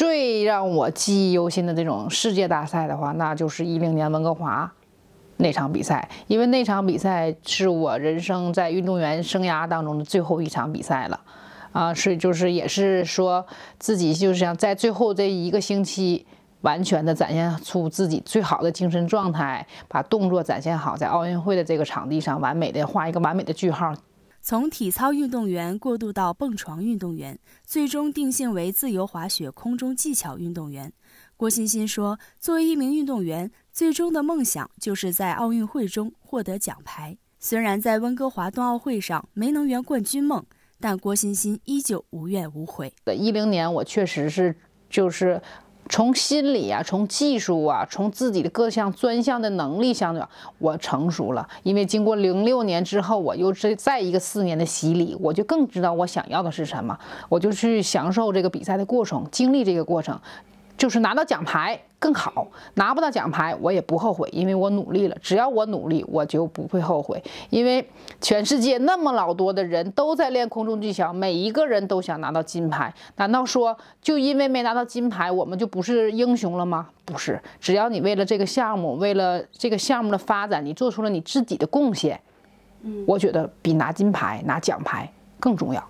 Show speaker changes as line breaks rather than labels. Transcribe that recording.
最让我记忆犹新的这种世界大赛的话，那就是一零年温哥华那场比赛，因为那场比赛是我人生在运动员生涯当中的最后一场比赛了，啊，所以就是也是说自己就是想在最后这一个星期，完全的展现出自己最好的精神状态，把动作展现好，在奥运会的这个场地上，完美的画一个完美的句号。
从体操运动员过渡到蹦床运动员，最终定性为自由滑雪空中技巧运动员。郭欣欣说：“作为一名运动员，最终的梦想就是在奥运会中获得奖牌。虽然在温哥华冬奥会上没能圆冠军梦，但郭欣欣依旧无怨无悔。”
一零年，我确实是就是。从心理啊，从技术啊，从自己的各项专项的能力上对，我成熟了。因为经过零六年之后，我又再再一个四年的洗礼，我就更知道我想要的是什么，我就去享受这个比赛的过程，经历这个过程。就是拿到奖牌更好，拿不到奖牌我也不后悔，因为我努力了。只要我努力，我就不会后悔。因为全世界那么老多的人都在练空中技巧，每一个人都想拿到金牌。难道说就因为没拿到金牌，我们就不是英雄了吗？不是，只要你为了这个项目，为了这个项目的发展，你做出了你自己的贡献，我觉得比拿金牌、拿奖牌更重要。